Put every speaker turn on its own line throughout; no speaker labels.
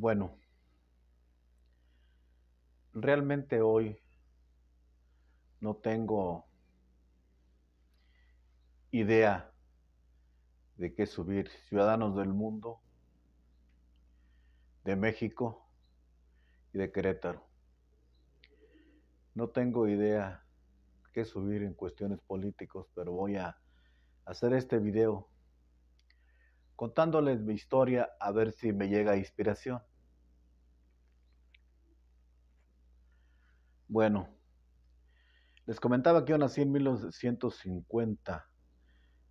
Bueno, realmente hoy no tengo idea de qué subir. Ciudadanos del mundo, de México y de Querétaro. No tengo idea qué subir en cuestiones políticos, pero voy a hacer este video contándoles mi historia a ver si me llega inspiración. Bueno, les comentaba que yo nací en 1950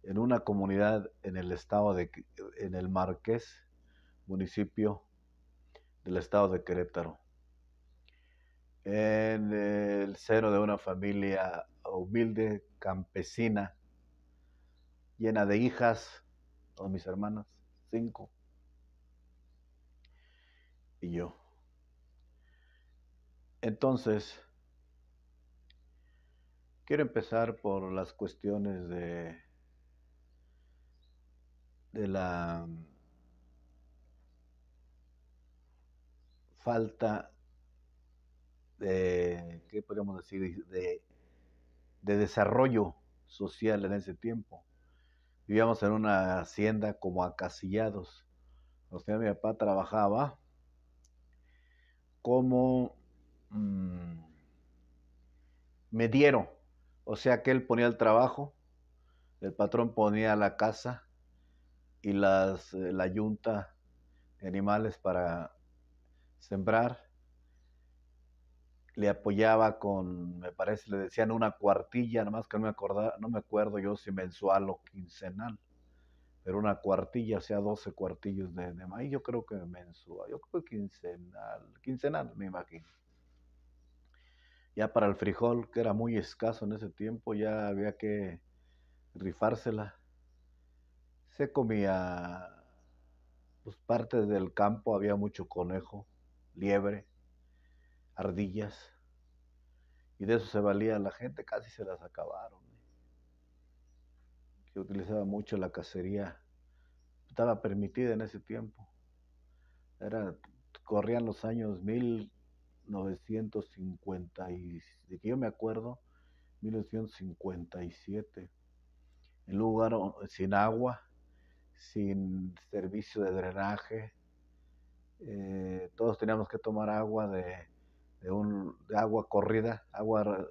en una comunidad en el estado de, en el Marqués, municipio del estado de Querétaro, en el seno de una familia humilde, campesina, llena de hijas, o mis hermanas, cinco, y yo. Entonces, Quiero empezar por las cuestiones de, de la falta de, podríamos decir?, de, desarrollo social en ese tiempo. Vivíamos en una hacienda como acasillados. O sea, mi papá trabajaba como me mm, mediero o sea que él ponía el trabajo, el patrón ponía la casa y las, eh, la yunta de animales para sembrar. Le apoyaba con, me parece, le decían una cuartilla, nada más que no me, no me acuerdo yo si mensual o quincenal, pero una cuartilla, o sea, 12 cuartillos de, de maíz, yo creo que mensual, yo creo que quincenal, quincenal me imagino ya para el frijol, que era muy escaso en ese tiempo, ya había que rifársela. Se comía pues, partes del campo, había mucho conejo, liebre, ardillas, y de eso se valía la gente, casi se las acabaron. Se utilizaba mucho la cacería, estaba permitida en ese tiempo. Era, corrían los años mil 1950, y, que yo me acuerdo, 1957, en lugar sin agua, sin servicio de drenaje, eh, todos teníamos que tomar agua de, de, un, agua corrida, agua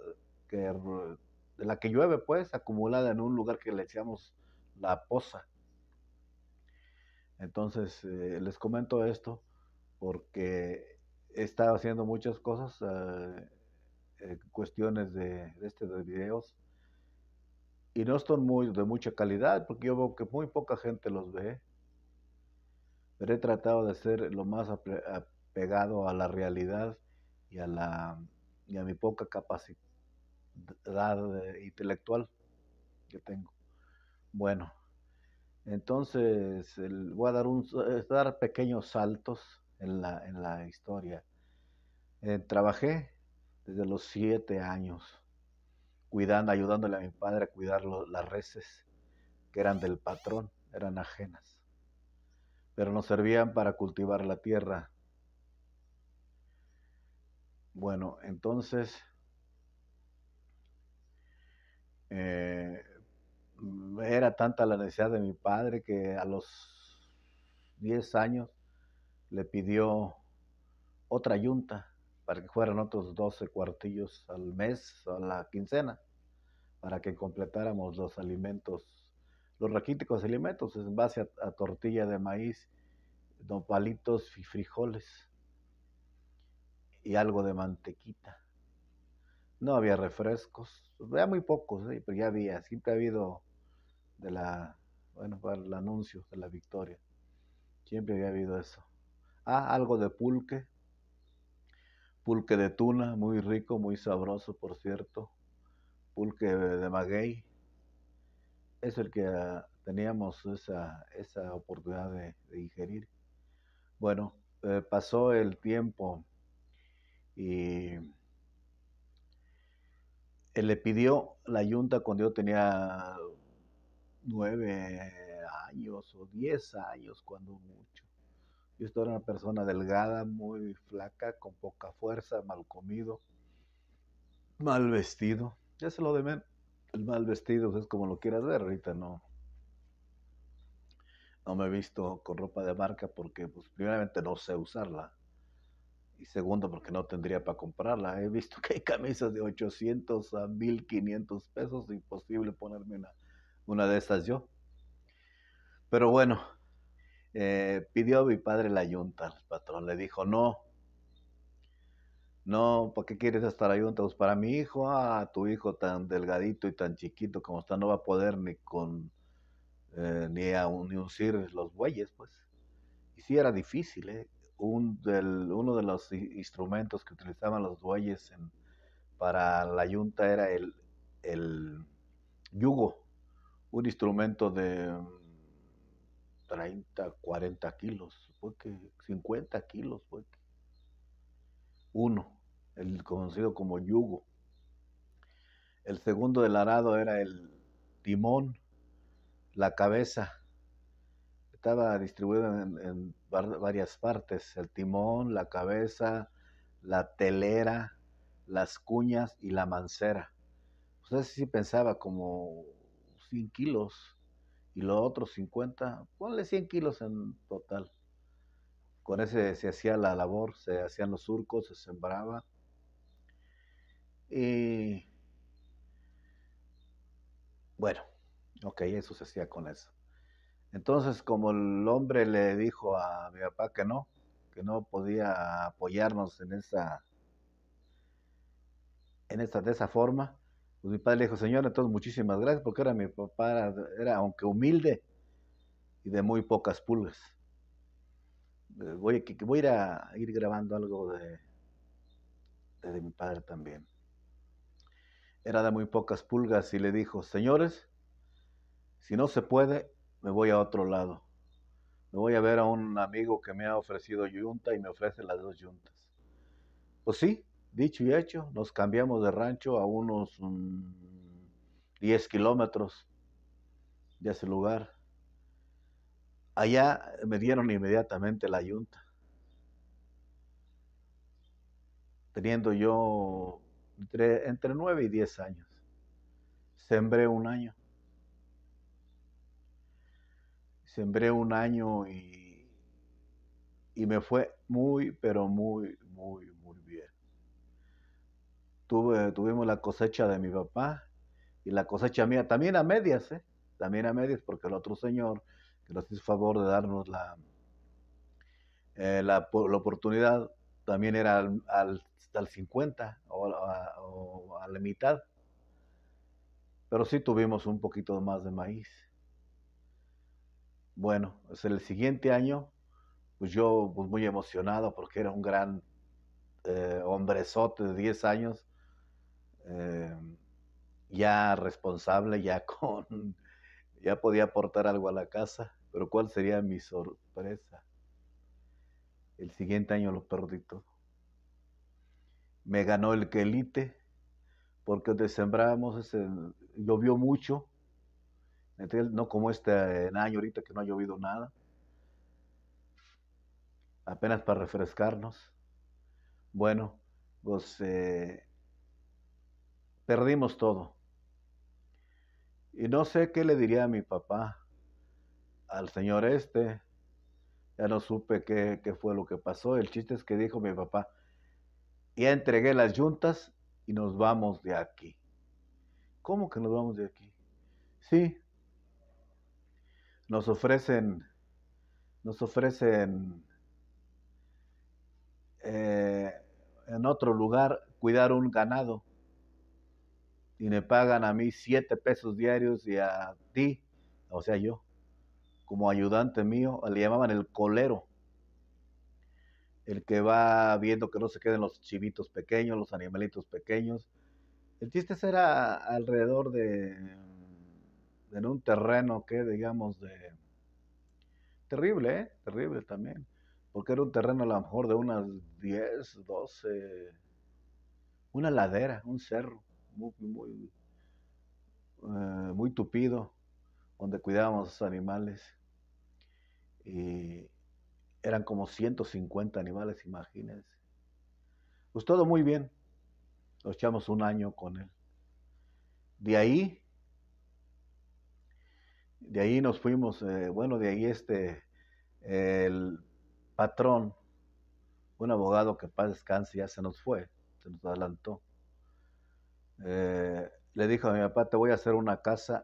de la que llueve, pues, acumulada en un lugar que le echamos la poza. Entonces, eh, les comento esto porque he estado haciendo muchas cosas, eh, eh, cuestiones de, este, de videos, y no son muy, de mucha calidad, porque yo veo que muy poca gente los ve, pero he tratado de ser lo más apegado a la realidad y a, la, y a mi poca capacidad intelectual que tengo. Bueno, entonces voy a dar, un, dar pequeños saltos en la, en la historia. Eh, trabajé desde los siete años, cuidando, ayudándole a mi padre a cuidar las reses que eran del patrón, eran ajenas, pero nos servían para cultivar la tierra. Bueno, entonces eh, era tanta la necesidad de mi padre que a los diez años le pidió otra yunta para que fueran otros 12 cuartillos al mes, a la quincena, para que completáramos los alimentos, los raquíticos alimentos en base a, tortilla de maíz, palitos y frijoles y algo de mantequita. No había refrescos, había muy pocos, ¿eh? pero ya había, siempre ha habido de la, bueno, para el anuncio de la victoria, siempre había habido eso. Ah, algo de pulque. Pulque de tuna, muy rico, muy sabroso, por cierto. Pulque de maguey. Es el que ah, teníamos esa, oportunidad de, ingerir. Bueno, eh, pasó el tiempo y le pidió la yunta cuando yo tenía nueve años o diez años, cuando mucho. Yo estaba una persona delgada, muy flaca, con poca fuerza, mal comido, mal vestido. Ya se lo de El mal vestido pues, es como lo quieras ver ahorita, no. No me he visto con ropa de marca porque, pues, primeramente no sé usarla. Y segundo, porque no tendría para comprarla. He visto que hay camisas de 800 a 1500 pesos. Imposible ponerme una, una de estas yo. Pero bueno, eh, pidió a mi padre la ayunta el patrón le dijo, no, no, ¿por qué quieres estar la Pues para mi hijo, a ah, tu hijo tan delgadito y tan chiquito como está, no va a poder ni con, eh, ni a un, ni los bueyes, pues. Y sí era difícil, ¿eh? Un del, uno de los instrumentos que utilizaban los bueyes para la yunta era el, el yugo, un instrumento de 30, 40 kilos, que 50 kilos, uno, el conocido como yugo. El segundo del arado era el timón, la cabeza. Estaba distribuido en, varias partes, el timón, la cabeza, la telera, las cuñas y la mancera. sea, pues sí pensaba como 100 kilos y los otros 50, ponle 100 kilos en total. Con ese se hacía la labor, se hacían los surcos, se sembraba. Y bueno, ok, eso se hacía con eso. Entonces, como el hombre le dijo a mi papá que no, que no podía apoyarnos en esa, en esa, de esa forma, pues mi padre le dijo, señor, entonces muchísimas gracias, porque era mi papá, era, aunque humilde y de muy pocas pulgas. Eh, voy, a, ir a grabando algo de, de, mi padre también. Era de muy pocas pulgas y le dijo, señores, si no se puede, me voy a otro lado. Me voy a ver a un amigo que me ha ofrecido yunta y me ofrece las dos yuntas. Pues sí, Dicho y hecho, nos cambiamos de rancho a unos 10 mm, kilómetros de ese lugar. Allá me dieron inmediatamente la yunta. Teniendo yo entre, entre 9 y 10 años. Sembré un año. Sembré un año y, y me fue muy, pero muy, muy, tuvimos la cosecha de mi papá y la cosecha mía, también a medias, ¿eh? también a medias, porque el otro señor que nos hizo favor de darnos la, eh, la, oportunidad también era al, al, 50 o a, la mitad, pero sí tuvimos un poquito más de maíz. Bueno, es pues el siguiente año, pues yo pues muy emocionado porque era un gran eh, hombrezote de 10 años Em, ya responsable, ya con, ya podía aportar algo a la casa, pero ¿cuál sería mi sorpresa? El siguiente año lo perdí todo. Me ganó el quelite, porque desembrábamos sembrábamos llovió mucho, no como este año ahorita que no ha llovido nada, apenas para refrescarnos. Bueno, pues eh, Perdimos todo. Y no sé qué le diría a mi papá, al señor este. Ya no supe qué, fue lo que pasó. El chiste es que dijo mi papá, ya entregué las yuntas y nos vamos de aquí. ¿Cómo que nos vamos de aquí? Sí. Nos ofrecen, nos ofrecen eh, en otro lugar cuidar un ganado y me pagan a mí siete pesos diarios y a ti, o sea yo, como ayudante mío, le llamaban el colero, el que va viendo que no se queden los chivitos pequeños, los animalitos pequeños. El chiste era alrededor de, en un terreno que digamos de... Terrible, ¿eh? terrible también, porque era un terreno a lo mejor de unas 10, 12, una ladera, un cerro muy, eh, muy, tupido, donde cuidábamos a los animales. Y eran como 150 animales, imagínense. Pues todo muy bien. nos echamos un año con él. De ahí, de ahí nos fuimos, eh, bueno, de ahí este, el patrón, un abogado que paz descanse, ya se nos fue, se nos adelantó. Eh, le dijo a mi papá, te voy a hacer una casa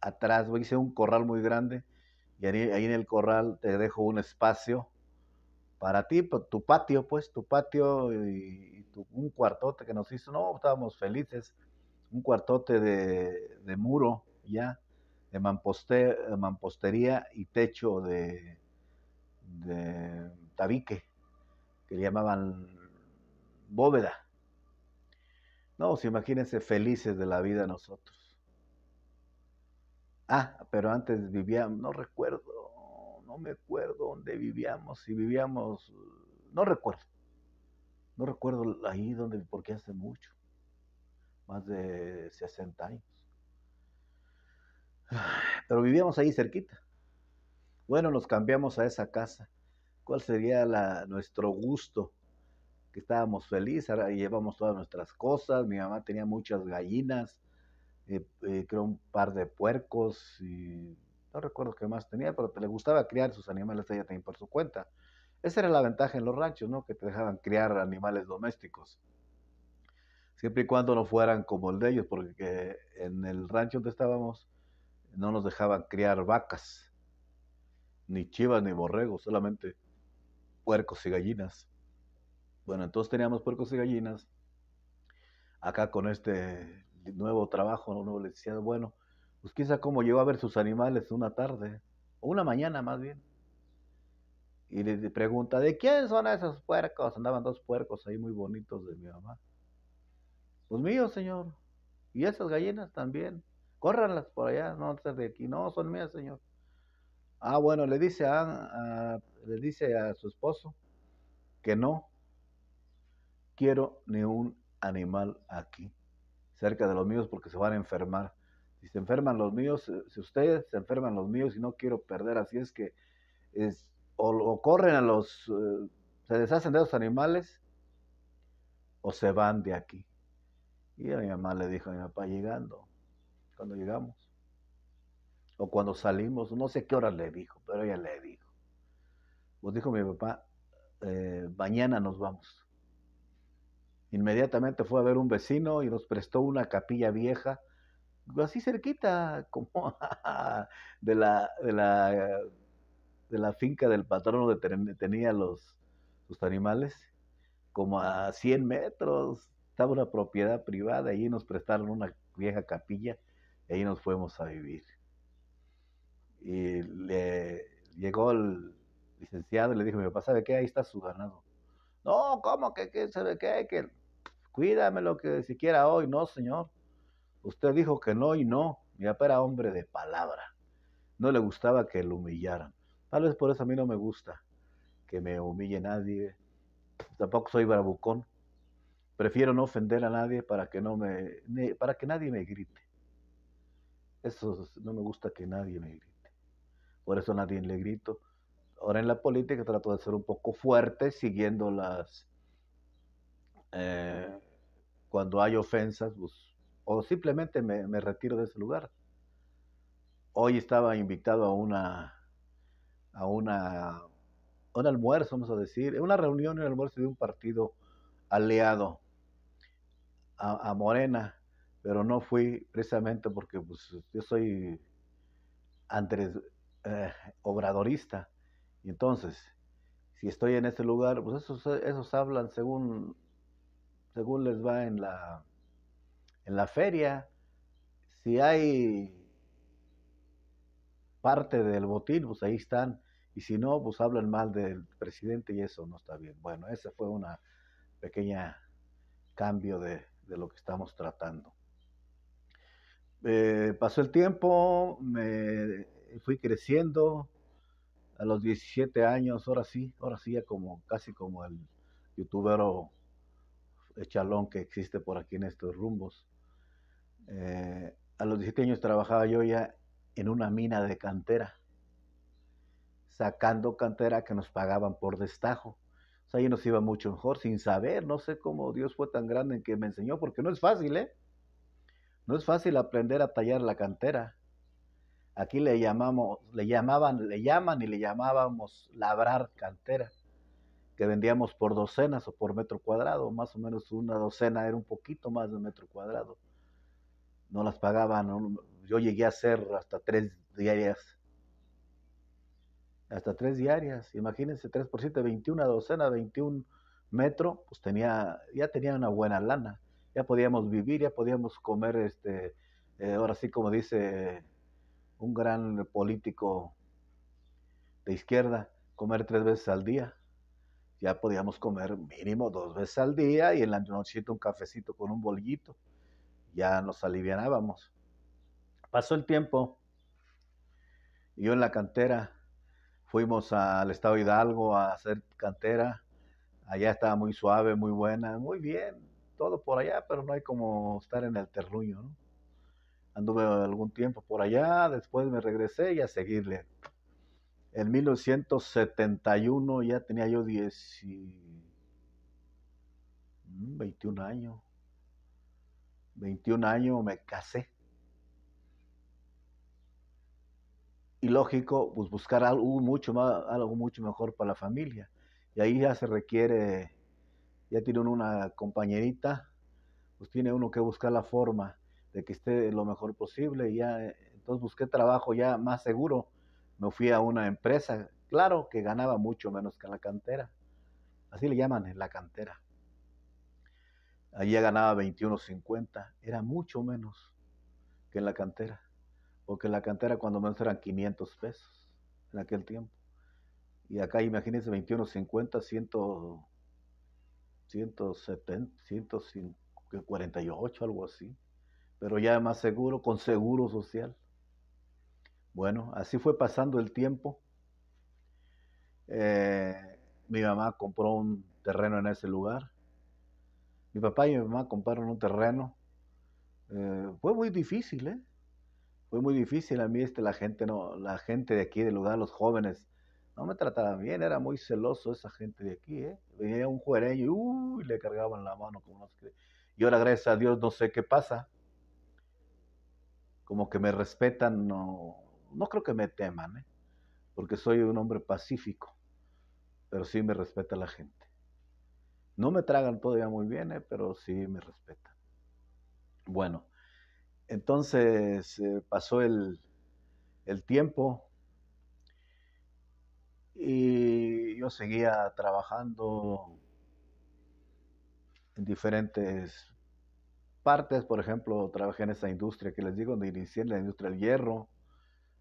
atrás, voy a hacer un corral muy grande y ahí, en el corral te dejo un espacio para ti, tu patio, pues, tu patio y, un cuartote que nos hizo, no, estábamos felices, un cuartote de, muro ya, de eh, mampostería y techo de, de tabique, que le llamaban bóveda no, si pues, imagínense felices de la vida nosotros. Ah, pero antes vivíamos, no recuerdo, no me acuerdo dónde vivíamos, si vivíamos, no recuerdo. No recuerdo ahí donde, porque hace mucho, más de 60 años. Pero vivíamos ahí cerquita. Bueno, nos cambiamos a esa casa. ¿Cuál sería la, nuestro gusto que estábamos felices, llevamos todas nuestras cosas, mi mamá tenía muchas gallinas, eh, eh, creo un par de puercos y no recuerdo qué más tenía, pero le gustaba criar sus animales ella también por su cuenta. Esa era la ventaja en los ranchos, ¿no? Que te dejaban criar animales domésticos. Siempre y cuando no fueran como el de ellos, porque en el rancho donde estábamos no nos dejaban criar vacas, ni chivas, ni borregos, solamente puercos y gallinas. Bueno, entonces teníamos puercos y gallinas. Acá con este nuevo trabajo, un nuevo decía. bueno, pues quizá como llegó a ver sus animales una tarde, o una mañana más bien. Y le pregunta, ¿de quién son esos puercos? Andaban dos puercos ahí muy bonitos de mi mamá. Pues míos, señor. Y esas gallinas también. Córranlas por allá, no ser de aquí. No, son mías, señor. Ah, bueno, le dice le dice a su esposo que no, quiero ni un animal aquí, cerca de los míos, porque se van a enfermar. Si se enferman los míos, eh, si ustedes se enferman los míos y no quiero perder, así es que o, corren a los, eh, se deshacen de los animales o se van de aquí. Y a mi mamá le dijo a mi papá llegando, cuando llegamos, o cuando salimos, no sé qué hora le dijo, pero ella le dijo. Pues dijo mi papá, eh, mañana nos vamos. Inmediatamente fue a ver un vecino y nos prestó una capilla vieja, así cerquita, como de la, de la, de la finca del patrón donde tenía los, animales, como a 100 metros, estaba una propiedad privada, allí nos prestaron una vieja capilla y ahí nos fuimos a vivir. Y le llegó el licenciado y le dijo, mi papá, ¿sabe qué? Ahí está su ganado. No, ¿cómo que qué? ¿Sabe qué? Que cuídame lo que siquiera hoy, no, Señor. Usted dijo que no y no. Mira, papá era hombre de palabra. No le gustaba que lo humillaran. Tal vez por eso a mí no me gusta que me humille nadie. Tampoco soy bravucón. Prefiero no ofender a nadie para que, no me, para que nadie me grite. Eso no me gusta que nadie me grite. Por eso nadie le grito. Ahora en la política trato de ser un poco fuerte siguiendo las eh, cuando hay ofensas, pues, o simplemente me, retiro de ese lugar. Hoy estaba invitado a una, a una, un almuerzo, vamos a decir, una reunión, un almuerzo de un partido aliado a, Morena, pero no fui precisamente porque pues, yo soy andrés eh, obradorista. Y entonces, si estoy en ese lugar, pues esos hablan según según les va en la, en la feria. Si hay parte del botín, pues ahí están. Y si no, pues hablan mal del presidente y eso no está bien. Bueno, ese fue una pequeña cambio de, lo que estamos tratando. Eh, pasó el tiempo, me fui creciendo a los 17 años, ahora sí, ahora sí ya como casi como el youtubero chalón que existe por aquí en estos rumbos. Eh, a los 17 años trabajaba yo ya en una mina de cantera, sacando cantera que nos pagaban por destajo. O sea, nos iba mucho mejor sin saber, no sé cómo Dios fue tan grande en que me enseñó, porque no es fácil, ¿eh? No es fácil aprender a tallar la cantera. Aquí le llamamos, le llamaban, le llaman y le llamábamos labrar cantera que vendíamos por docenas o por metro cuadrado, más o menos una docena era un poquito más de metro cuadrado. No las pagaban, yo llegué a hacer hasta tres diarias. Hasta tres diarias, imagínense, tres por siete, 21 docena, 21 metro, pues tenía, ya tenía una buena lana, ya podíamos vivir, ya podíamos comer, este, eh, ahora sí como dice un gran político de izquierda, comer tres veces al día ya podíamos comer mínimo dos veces al día y en la noche un cafecito con un bolillito. Ya nos alivianábamos. Pasó el tiempo. Yo en la cantera fuimos al estado Hidalgo a hacer cantera. Allá estaba muy suave, muy buena, muy bien, todo por allá, pero no hay como estar en el terruño, Anduve algún tiempo por allá, después me regresé y a seguirle en 1971 ya tenía yo 10 21 años. 21 años me casé. Y lógico, pues buscar algo mucho, más, algo mucho mejor para la familia. Y ahí ya se requiere, ya tiene uno una compañerita, pues tiene uno que buscar la forma de que esté lo mejor posible. ya, eh, entonces busqué trabajo ya más seguro me fui a una empresa, claro que ganaba mucho menos que en la cantera. Así le llaman en la cantera. Allí ganaba 21.50, era mucho menos que en la cantera, porque en la cantera cuando menos eran 500 pesos en aquel tiempo. Y acá imagínense 21.50, 170, 148, algo así, pero ya más seguro, con seguro social. Bueno, así fue pasando el tiempo. Eh, mi mamá compró un terreno en ese lugar. Mi papá y mi mamá compraron un terreno. Eh, fue muy difícil, ¿eh? Fue muy difícil a mí este, la gente no, la gente de aquí del lugar, los jóvenes, no me trataban bien, era muy celoso esa gente de aquí, ¿eh? Venía un juereño y le cargaban la mano como no Y ahora, gracias a Dios, no sé qué pasa. Como que me respetan, no, no creo que me teman, ¿eh? porque soy un hombre pacífico, pero sí me respeta la gente. No me tragan todavía muy bien, ¿eh? pero sí me respetan. Bueno, entonces eh, pasó el, el tiempo y yo seguía trabajando en diferentes partes, por ejemplo, trabajé en esa industria que les digo, donde inicié en la industria del hierro,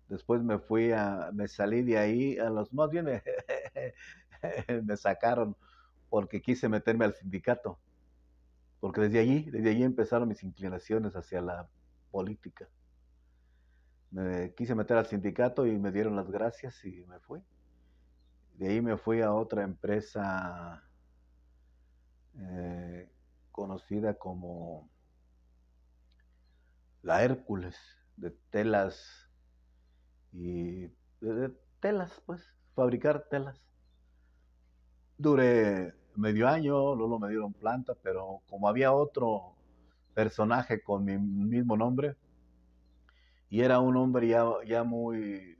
Después me fui a, me salí de ahí, a los más bien me, sacaron porque quise meterme al sindicato. Porque desde allí, desde allí empezaron mis inclinaciones hacia la política. Me quise meter al sindicato y me dieron las gracias y me fui. De ahí me fui a otra empresa eh, conocida como la Hércules, de telas y de telas, pues, fabricar telas. Duré medio año, luego me dieron planta, pero como había otro personaje con mi mismo nombre, y era un hombre ya, muy,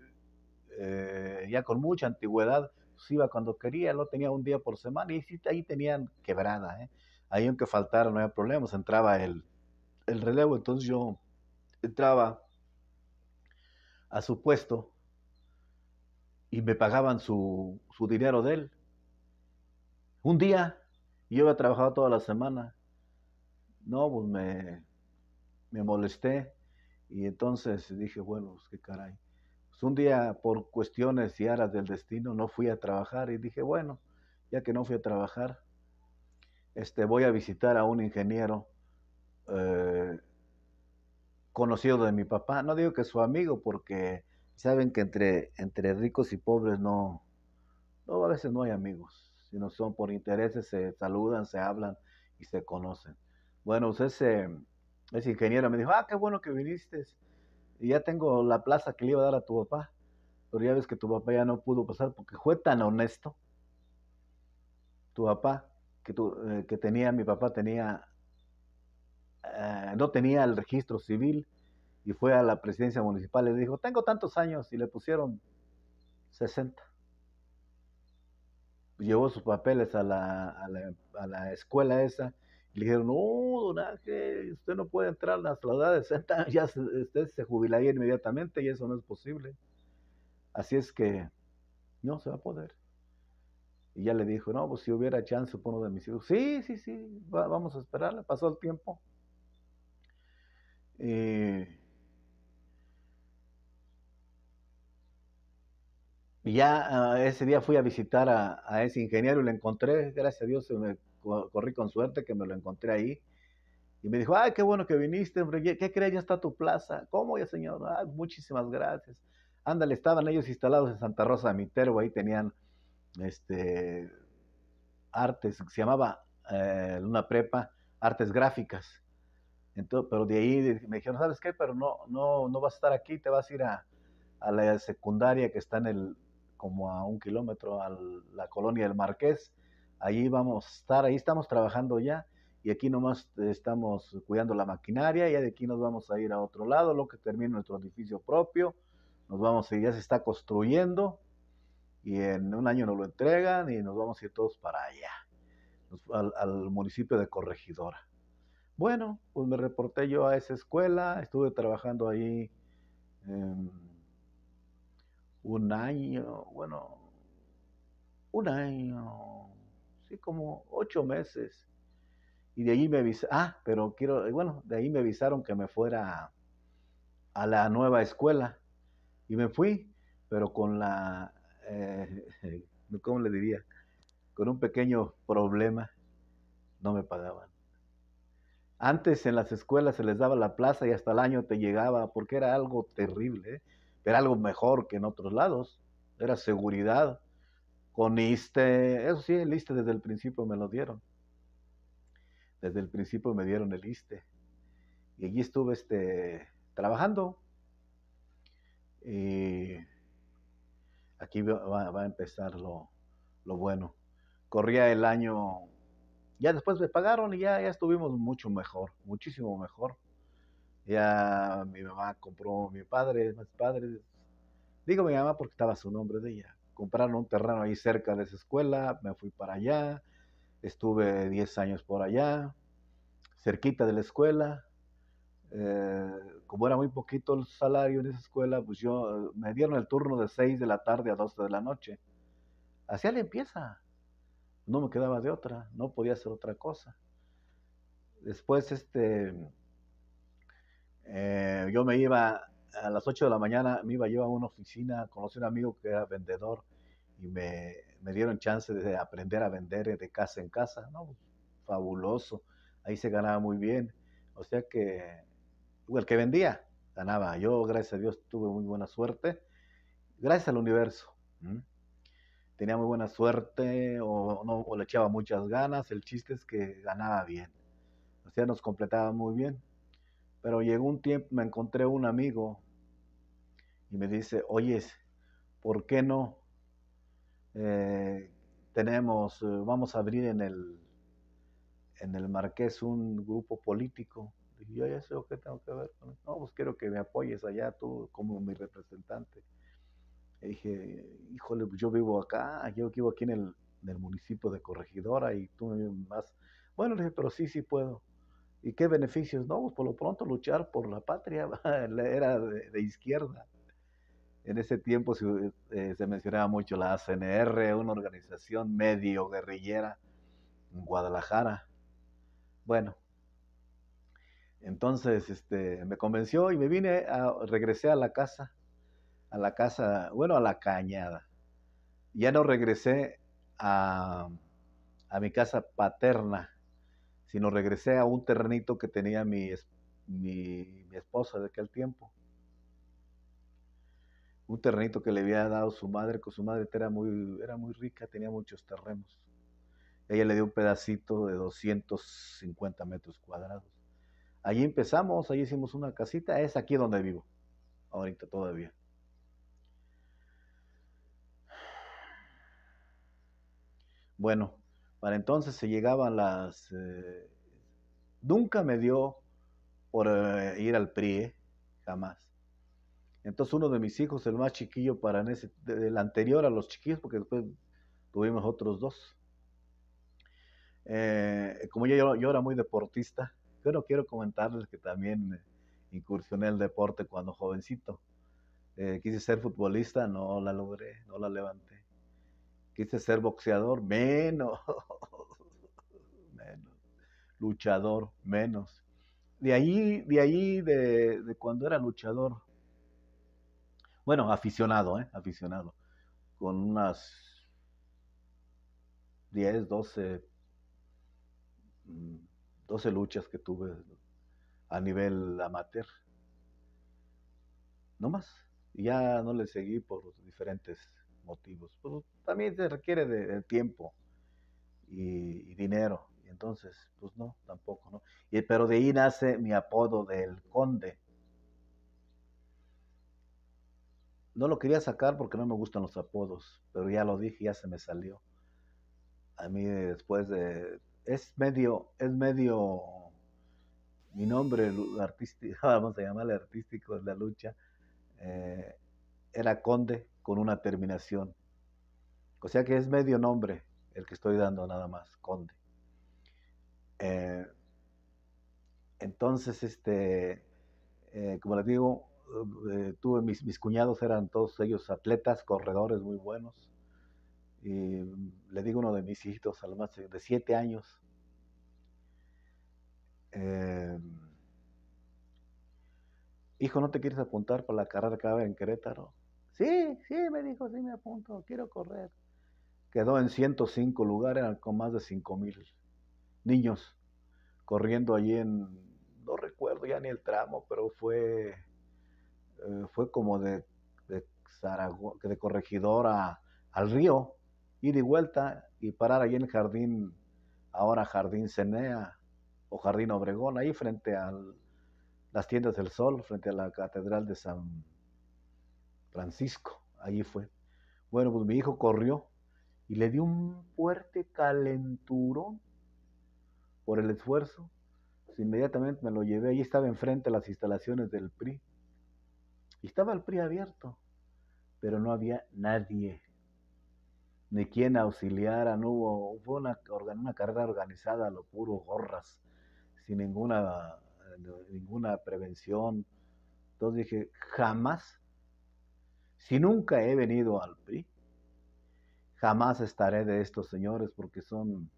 eh, ya con mucha antigüedad, pues iba cuando quería, lo tenía un día por semana, y ahí tenían quebrada, ¿eh? ahí aunque faltara no había problemas, entraba el, el relevo, entonces yo entraba a su puesto y me pagaban su, su dinero de él. Un día, yo había trabajado toda la semana. No, pues me, me molesté y entonces dije, bueno, pues qué caray. Pues un día por cuestiones y aras del destino no fui a trabajar y dije, bueno, ya que no fui a trabajar, este, voy a visitar a un ingeniero eh, conocido de mi papá, no digo que su amigo, porque saben que entre, entre ricos y pobres no, no, a veces no hay amigos, sino son por intereses, se saludan, se hablan y se conocen. Bueno, usted pues ese ese ingeniero me dijo, ah, qué bueno que viniste, y ya tengo la plaza que le iba a dar a tu papá, pero ya ves que tu papá ya no pudo pasar porque fue tan honesto, tu papá, que, tu, eh, que tenía, mi papá tenía eh, no tenía el registro civil y fue a la presidencia municipal y le dijo, tengo tantos años y le pusieron 60. Llevó sus papeles a la, a la, escuela esa y le dijeron, no, don usted no puede entrar hasta la edad de 60 ya usted se jubilaría inmediatamente y eso no es posible. Así es que no se va a poder. Y ya le dijo, no, pues si hubiera chance supongo de mis hijos, sí, sí, sí, vamos a le pasó el tiempo. Eh, y ya ah, ese día fui a visitar a, ese ingeniero y lo encontré, gracias a Dios, me corrí con suerte que me lo encontré ahí. Y me dijo, ay, qué bueno que viniste, ¿qué crees? Ya está tu plaza. ¿Cómo ya, señor? muchísimas gracias. Ándale, estaban ellos instalados en Santa Rosa de Miterbo, ahí tenían este, artes, se llamaba eh, una prepa, artes gráficas pero de ahí me dijeron, ¿sabes qué? Pero no, no, no vas a estar aquí, te vas a ir a, la secundaria que está en el, como a un kilómetro, a la colonia del Marqués. ahí vamos a estar, ahí estamos trabajando ya y aquí nomás estamos cuidando la maquinaria, y de aquí nos vamos a ir a otro lado, lo que termine nuestro edificio propio, nos vamos a ya se está construyendo, y en un año nos lo entregan y nos vamos a ir todos para allá, al municipio de Corregidora. Bueno, pues me reporté yo a esa escuela, estuve trabajando ahí em, un año, bueno, un año, sí, como ocho meses. Y de ahí me avisaron, ah, pero quiero, bueno, de ahí me avisaron que me fuera a, la nueva escuela. Y me fui, pero con la, eh, ¿cómo le diría? Con un pequeño problema, no me pagaban. Antes en las escuelas se les daba la plaza y hasta el año te llegaba, porque era algo terrible, pero algo mejor que en otros lados, era seguridad. Con ISTE, eso sí, el ISTE desde el principio me lo dieron. Desde el principio me dieron el ISTE. Y allí estuve este, trabajando. Y aquí va, a empezar lo, lo bueno. Corría el año ya después me pagaron y ya, ya estuvimos mucho mejor, muchísimo mejor. Ya mi mamá compró, mi padre, mis padres, digo mi mamá porque estaba su nombre de ella, compraron un terreno ahí cerca de esa escuela, me fui para allá, estuve 10 años por allá, cerquita de la escuela. Eh, como era muy poquito el salario en esa escuela, pues yo eh, me dieron el turno de 6 de la tarde a 12 de la noche. Así Hacía empieza no me quedaba de otra, no podía hacer otra cosa. Después, este, eh, yo me iba a las 8 de la mañana, me iba yo a una oficina, conocí a un amigo que era vendedor y me, me dieron chance de aprender a vender de casa en casa, ¿no? Fabuloso, ahí se ganaba muy bien. O sea que el que vendía ganaba. Yo, gracias a Dios, tuve muy buena suerte, gracias al universo tenía muy buena suerte o, no, le echaba muchas ganas. El chiste es que ganaba bien. O sea, nos completaba muy bien. Pero llegó un tiempo, me encontré un amigo y me dice, oye, ¿por qué no eh, tenemos, eh, vamos a abrir en el, en el Marqués un grupo político? yo ya sé que tengo que ver con él No, pues quiero que me apoyes allá tú como mi representante. Y dije, híjole, pues, yo vivo acá, yo vivo aquí en el, municipio de Corregidora y tú me más. Bueno, le dije, pero sí, sí puedo. ¿Y qué beneficios? No, pues por lo pronto luchar por la patria era de, izquierda. En ese tiempo se, eh, se, mencionaba mucho la ACNR, una organización medio guerrillera en Guadalajara. Bueno, entonces este, me convenció y me vine, a, regresé a la casa a la casa, bueno, a la cañada. Ya no regresé a, a mi casa paterna, sino regresé a un terrenito que tenía mi, mi, esposa de aquel tiempo un terrenito que le había dado su madre, que su madre era muy, era muy rica, tenía muchos terrenos. Ella le dio un pedacito de 250 metros cuadrados. Allí empezamos, allí hicimos una casita, es aquí donde vivo, ahorita todavía. Bueno, para entonces se llegaban las... Eh, nunca me dio por eh, ir al PRI, eh, jamás. Entonces uno de mis hijos, el más chiquillo, para el anterior a los chiquillos, porque después tuvimos otros dos. como yo, era muy deportista, pero quiero comentarles que también incursioné en el deporte cuando jovencito. quise ser futbolista, no la logré, no la levanté. Quise ser boxeador, menos. Luchador, menos. De ahí, de ahí, de, cuando era luchador. Bueno, aficionado, ¿eh? Aficionado. Con unas 10, 12, 12 luchas que tuve a nivel amateur. No más. Ya no le seguí por diferentes motivos, pero pues, también se requiere de, tiempo y, dinero. Y entonces, pues no, tampoco, ¿no? Y, pero de ahí nace mi apodo del conde. No lo quería sacar porque no me gustan los apodos, pero ya lo dije, ya se me salió. A mí después de... Es medio, es medio... Mi nombre artístico, vamos a llamarle artístico, de la lucha. Eh, era conde, con una terminación. O sea que es medio nombre el que estoy dando nada más, Conde. Eh, entonces, este, eh, como les digo, eh, tuve mis, mis cuñados, eran todos ellos atletas, corredores muy buenos. Y le digo uno de mis hijos, al más de siete años. hijo, ¿no te quieres apuntar para la carrera que va en Querétaro? Sí, sí, me dijo, sí, me apunto, quiero correr. Quedó en 105 lugares con más de 5 mil niños corriendo allí en, no recuerdo ya ni el tramo, pero fue, eh, fue como de, de, de corregidor al río, ir y vuelta y parar allí en el jardín, ahora Jardín Cenea o Jardín Obregón, ahí frente a las tiendas del Sol, frente a la Catedral de San Francisco, allí fue. Bueno, pues mi hijo corrió y le dio un fuerte calenturo por el esfuerzo. Pues inmediatamente me lo llevé, allí estaba enfrente a las instalaciones del PRI. Y estaba el PRI abierto, pero no había nadie, ni quien auxiliara, no hubo, una, carrera carga organizada, lo puro, gorras, sin ninguna, eh, ninguna prevención. Entonces dije, jamás si nunca he venido al PRI, jamás estaré de estos señores porque son,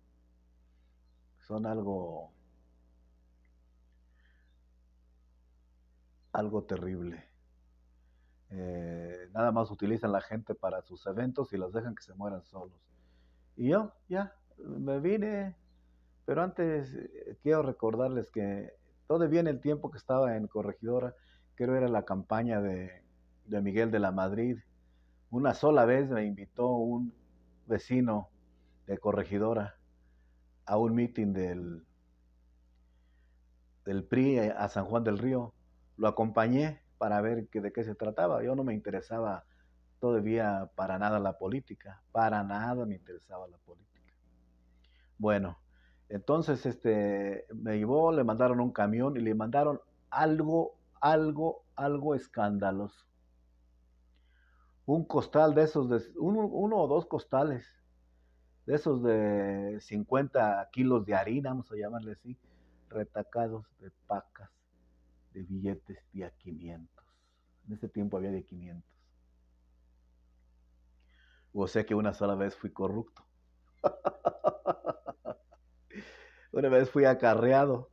son algo, algo terrible. Eh, nada más utilizan la gente para sus eventos y los dejan que se mueran solos. Y yo, ya, me vine, pero antes eh, quiero recordarles que todavía en el tiempo que estaba en Corregidora, creo era la campaña de de Miguel de la Madrid. Una sola vez me invitó un vecino de corregidora a un mitin del, del PRI a San Juan del Río. Lo acompañé para ver que, de qué se trataba. Yo no me interesaba todavía para nada la política, para nada me interesaba la política. Bueno, entonces este me llevó, le mandaron un camión y le mandaron algo, algo, algo escandaloso un costal de esos, de, uno, uno o dos costales de esos de 50 kilos de harina, vamos a llamarle así, retacados de pacas de billetes de a 500. En ese tiempo había de 500. O sea que una sola vez fui corrupto. una vez fui acarreado.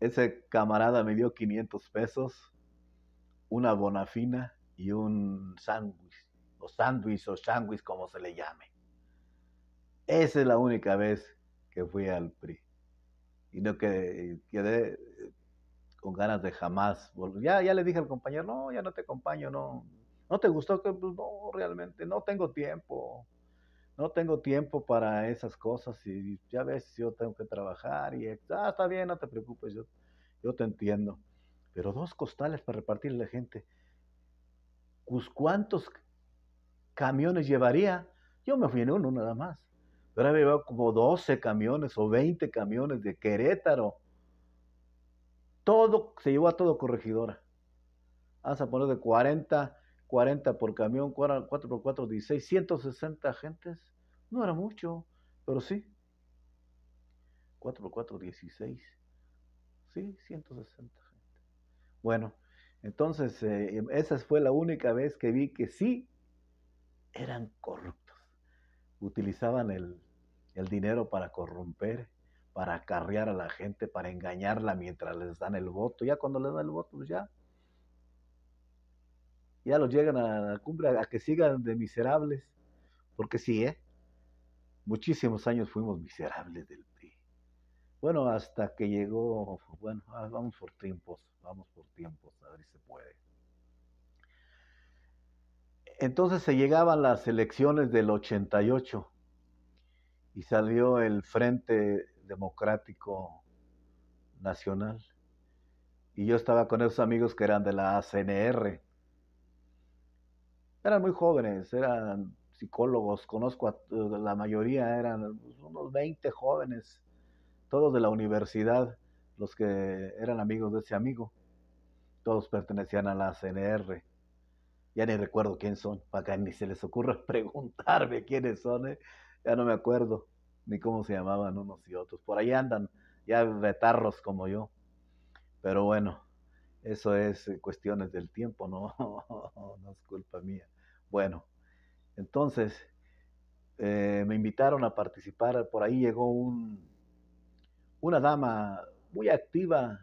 Ese camarada me dio 500 pesos una bonafina y un sándwich, o sándwich o sándwich como se le llame. Esa es la única vez que fui al PRI. Y no que quedé eh, con ganas de jamás volver. Ya, le dije al compañero, no, ya no te acompaño, no. ¿No te gustó? Que, pues, no, realmente, no tengo tiempo. No tengo tiempo para esas cosas y ya ves, yo tengo que trabajar y, ah, está bien, no te preocupes, yo, yo te entiendo pero dos costales para repartirle a la gente. Pues, ¿Cuántos camiones llevaría? Yo me fui en uno nada más. Pero había llevado como 12 camiones o 20 camiones de Querétaro. Todo, se llevó a todo corregidora. Vamos a poner de 40, 40 por camión, 4 por 4, 16, 160 agentes. No era mucho, pero sí. 4 por 4, 16. Sí, 160. Bueno, entonces eh, em, esa fue la única vez que vi que sí eran corruptos. Utilizaban el, dinero para corromper, para acarrear a la gente, para engañarla mientras les dan el voto. Ya cuando les dan el voto, pues ya. Ya los llegan a la cumbre a que sigan de miserables. Porque sí, ¿eh? Muchísimos años fuimos miserables del bueno, hasta que llegó, bueno, ah, vamos por tiempos, vamos por tiempos, a ver si se puede. Entonces se llegaban las elecciones del 88 y salió el Frente Democrático Nacional. Y yo estaba con esos amigos que eran de la ACNR. Eran muy jóvenes, eran psicólogos, conozco a la mayoría, eran unos 20 jóvenes todos de la universidad, los que eran amigos de ese amigo, todos pertenecían a la CNR. Ya ni recuerdo quién son, para que ni se les ocurra preguntarme quiénes son, eh. ya no me acuerdo ni cómo se llamaban unos y otros. Por ahí andan, ya vetarros como yo. Pero bueno, eso es eh, cuestiones del tiempo, no, es culpa mía. Bueno, entonces eh, me invitaron a participar, por ahí llegó un una dama muy activa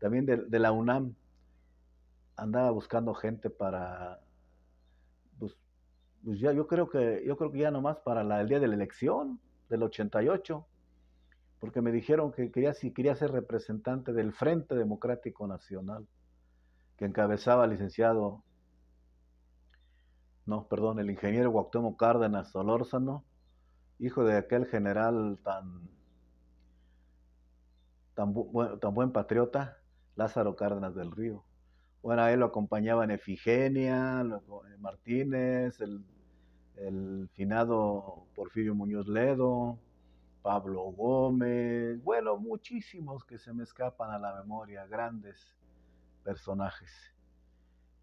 también de, la UNAM, andaba buscando gente para, pues, pues, ya, yo creo que, yo creo que ya nomás para la, el día de la elección del 88, porque me dijeron que quería, si quería ser representante del Frente Democrático Nacional, que encabezaba el licenciado, no, perdón, el ingeniero Guatemoc Cárdenas Solórzano, hijo de aquel general tan tan, buen patriota, Lázaro Cárdenas del Río. Bueno, a él lo acompañaban Efigenia, eh, Martínez, el, finado Porfirio Muñoz Ledo, Pablo Gómez, bueno, muchísimos que se me escapan a la memoria, grandes personajes.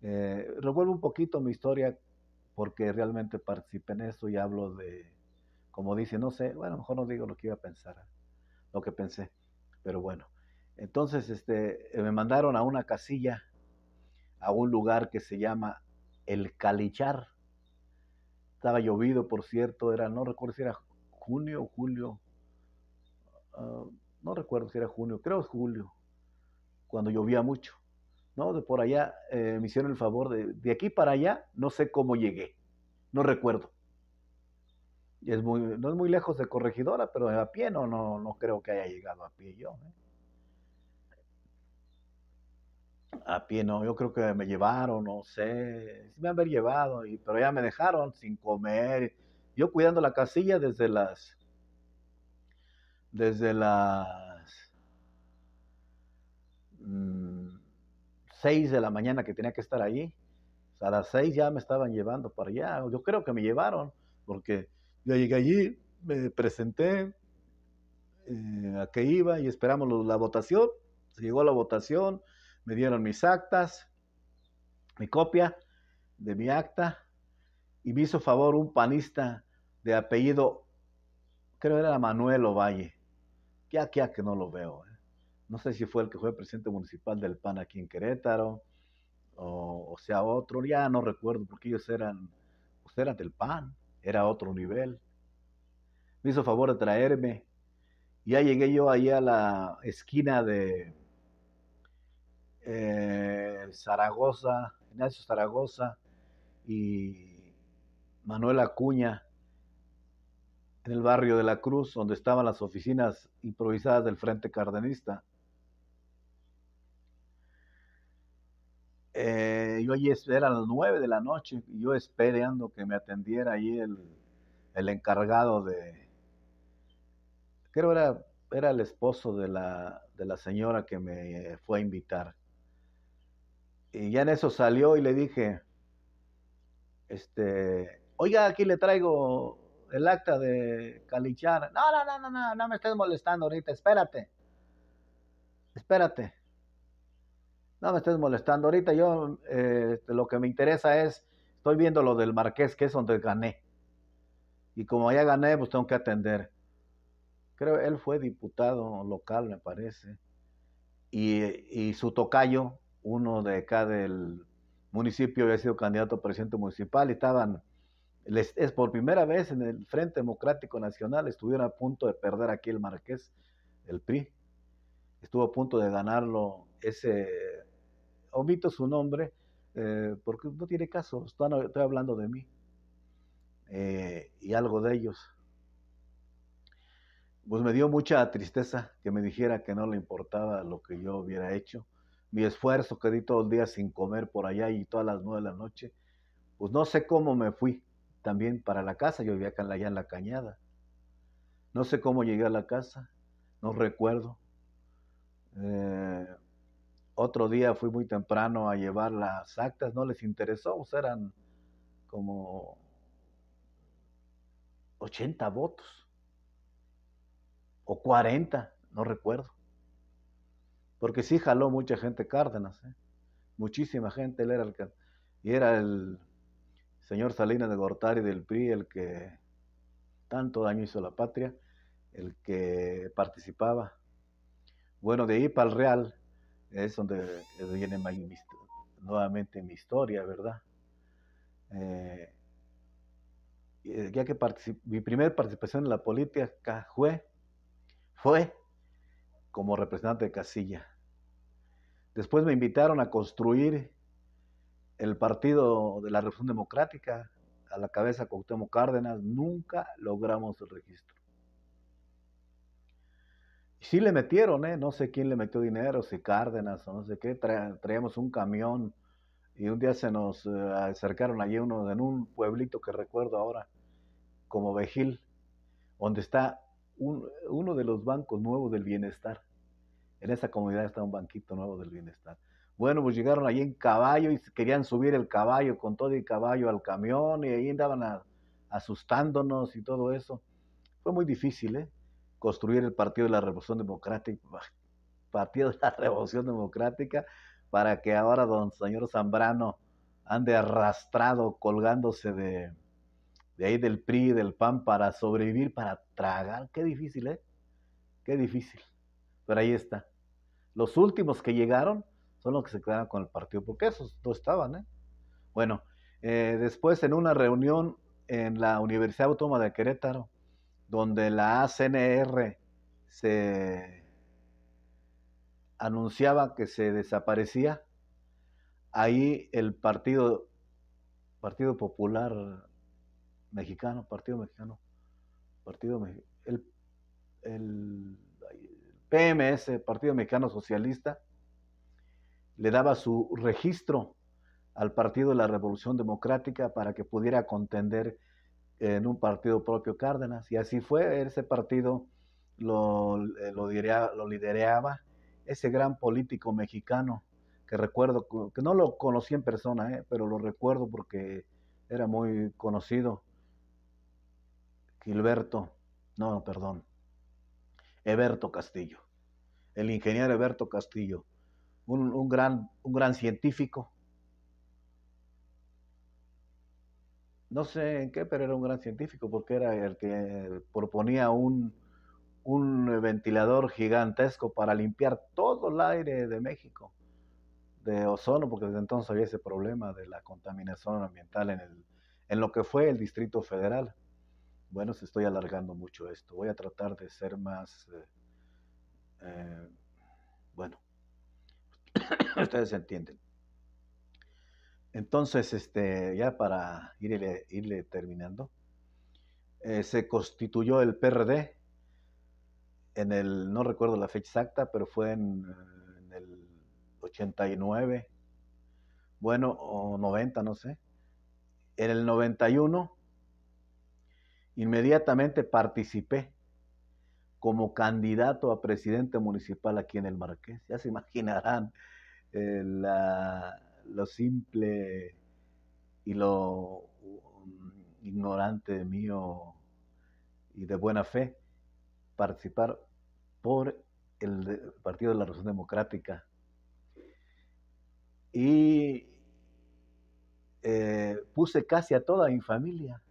Eh, revuelvo un poquito mi historia porque realmente participé en esto y hablo de, como dice, no sé, bueno, mejor no digo lo que iba a pensar, lo que pensé. Pero bueno, entonces este, eh, me mandaron a una casilla, a un lugar que se llama El Calichar. Estaba llovido, por cierto, era, no recuerdo si era junio o julio, ah, no recuerdo si era junio, creo es julio, cuando llovía mucho. ¿no? De por allá eh, me hicieron el favor de, de aquí para allá, no sé cómo llegué, no recuerdo no es muy lejos de corregidora, pero a pie no, no, no creo que haya llegado a pie yo. ¿eh? A pie no, yo creo que me llevaron, no sé, me han llevado, pero ya me dejaron sin comer. Yo cuidando la casilla desde las, desde las mm, seis 6 de la mañana que tenía que estar ahí. a las seis ya me estaban llevando para allá. Yo creo que me llevaron, porque yo llegué allí, me presenté eh, a qué iba y esperamos la votación. llegó la votación, me dieron mis actas, mi copia de mi acta y me hizo favor un panista de apellido, creo era Manuel Ovalle, que aquí que no lo veo. ¿eh? No sé si fue el que fue presidente municipal del PAN aquí en Querétaro, o, sea, otro, ya no recuerdo, porque ellos eran, pues eran del PAN era otro nivel. Me hizo favor de traerme. y ahí llegué yo allá a la esquina de eh, Zaragoza, Ignacio Zaragoza y Manuel Acuña, en el barrio de la Cruz, donde estaban las oficinas improvisadas del Frente Cardenista. Eh, y yo allí este, era a las nueve de la noche, y yo esperando que me atendiera ahí el, encargado de, creo era, era el esposo de la, de la señora que me fue a invitar. Y ya en eso salió y le dije, este, oiga, aquí le traigo el acta de Calichar. No, no, no, no, no, no me estés molestando ahorita, espérate. Espérate no me estés molestando. Ahorita yo este, lo que me interesa es, estoy viendo lo del Marqués, que es donde gané. Y como ya gané, pues tengo que atender. Creo él fue diputado local, me parece. Y, su tocayo, uno de acá del municipio, había sido candidato a presidente municipal y estaban, es por primera vez en el Frente Democrático Nacional, estuvieron a punto de perder aquí el Marqués, el PRI. Estuvo a punto de ganarlo ese omito su nombre eh, porque no tiene caso, estoy hablando de mí eh, y algo de ellos. Pues me dio mucha tristeza que me dijera que no le importaba lo que yo hubiera hecho, mi esfuerzo que di todos el día sin comer por allá y todas las nueve de la noche, pues no sé cómo me fui también para la casa, yo vivía allá en la cañada. No sé cómo llegué a la casa, no recuerdo. Eh, otro día fui muy temprano a llevar las actas, no les interesó, eran como 80 votos o 40, no recuerdo. Porque sí jaló mucha gente Cárdenas, ¿eh? muchísima gente, él era el y era el señor Salinas de Gortari del PRI el que tanto daño hizo a la patria, el que participaba. Bueno, de ahí para el Real, es donde viene nuevamente mi historia, ¿verdad? Eh, eh, ya que mi primera participación en la política fue, fue como representante de Casilla. Después me invitaron a construir el Partido de la Revolución Democrática a la cabeza de Cuauhtémoc Cárdenas. Nunca logramos el registro sí le metieron, ¿eh? no sé quién le metió dinero, si Cárdenas o no sé qué, traíamos un camión y un día se nos eh, acercaron allí uno en un pueblito que recuerdo ahora, como Vejil, donde está uno de los bancos nuevos del bienestar. En esa comunidad está un banquito nuevo del bienestar. Bueno, pues llegaron allí en caballo y querían subir el caballo con todo el caballo al camión y ahí andaban asustándonos y todo eso. Fue muy difícil, ¿eh? construir el Partido de la Revolución Democrática, Partido de la Revolución Democrática, para que ahora don señor Zambrano ande arrastrado, colgándose de, ahí del PRI, del PAN, para sobrevivir, para tragar. Qué difícil, ¿eh? Qué difícil. Pero ahí está. Los últimos que llegaron son los que se quedaron con el partido, porque esos no estaban, ¿eh? Bueno, eh, después en una reunión en la Universidad Autónoma de Querétaro, donde la ACNR se anunciaba que se desaparecía, ahí el partido, Partido Popular Mexicano, Partido Mexicano, Partido el, el, PMS, Partido Mexicano Socialista, le daba su registro al Partido de la Revolución Democrática para que pudiera contender en un partido propio Cárdenas. Y así fue, ese partido lo, eh, lo lideraba ese gran político mexicano que recuerdo, que no lo conocí en persona, eh, pero lo recuerdo porque era muy conocido. Gilberto, no, perdón, Eberto Castillo, el ingeniero Eberto Castillo, un, gran, un gran científico, no sé en qué, pero era un gran científico porque era el que proponía un, un ventilador gigantesco para limpiar todo el aire de México de ozono, porque desde entonces había ese problema de la contaminación ambiental en, el, en lo que fue el Distrito Federal. Bueno, se estoy alargando mucho esto. Voy a tratar de ser más, eh, eh, bueno, ustedes entienden. Entonces, este, ya para irle, irle terminando, eh, se constituyó el PRD en el, no recuerdo la fecha exacta, pero fue en, eh, el 89, bueno, o 90, no sé. En el 91, inmediatamente participé como candidato a presidente municipal aquí en el Marqués. Ya se imaginarán eh, la lo simple y lo um, ignorante mío y de buena fe participar por el Partido de la Revolución Democrática. Y eh, puse casi a toda mi familia.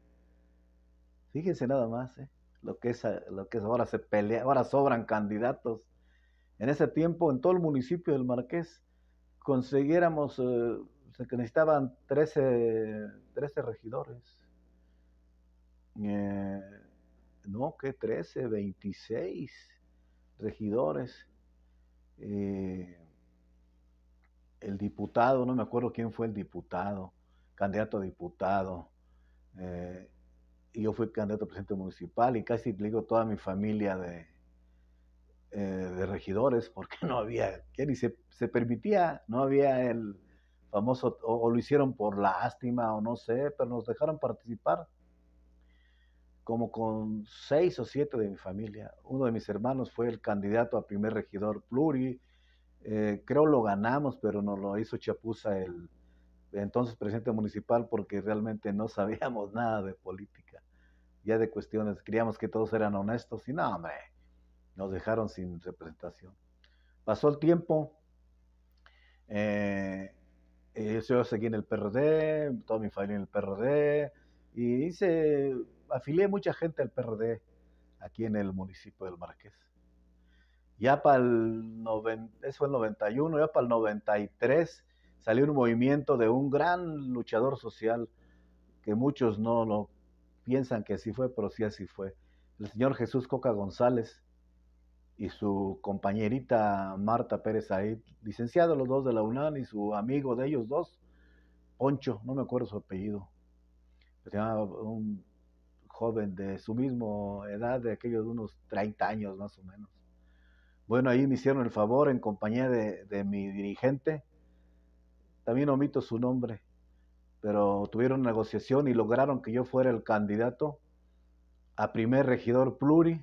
Fíjense nada más eh, lo, que es, lo que es ahora se pelea, ahora sobran candidatos. En ese tiempo, en todo el municipio del Marqués, consiguiéramos, eh, se necesitaban 13, regidores. Eh, no, que 13, 26 regidores. Eh, el diputado, no me acuerdo quién fue el diputado, candidato a diputado. y yo fui candidato a presidente municipal y casi digo toda mi familia de, eh, de regidores, porque no había, que ni se, permitía, no había el famoso, o, lo hicieron por lástima o no sé, pero nos dejaron participar como con seis o siete de mi familia. Uno de mis hermanos fue el candidato a primer regidor pluri, eh, creo lo ganamos, pero nos lo hizo chapuza el entonces presidente municipal porque realmente no sabíamos nada de política, ya de cuestiones, creíamos que todos eran honestos y no, hombre, nos dejaron sin representación. Pasó el tiempo, eh, eh, yo seguí en el PRD, toda mi familia en el PRD, y hice, afilié mucha gente al PRD aquí en el municipio del Marqués. Ya para el, eso fue el 91, ya para el 93 salió un movimiento de un gran luchador social que muchos no lo piensan que así fue, pero sí así fue. El señor Jesús Coca González, y su compañerita Marta Pérez ahí licenciado los dos de la UNAM, y su amigo de ellos dos, Poncho, no me acuerdo su apellido, se un joven de su mismo edad, de aquellos de unos 30 años más o menos. Bueno, ahí me hicieron el favor en compañía de, de mi dirigente, también omito su nombre, pero tuvieron negociación y lograron que yo fuera el candidato a primer regidor pluri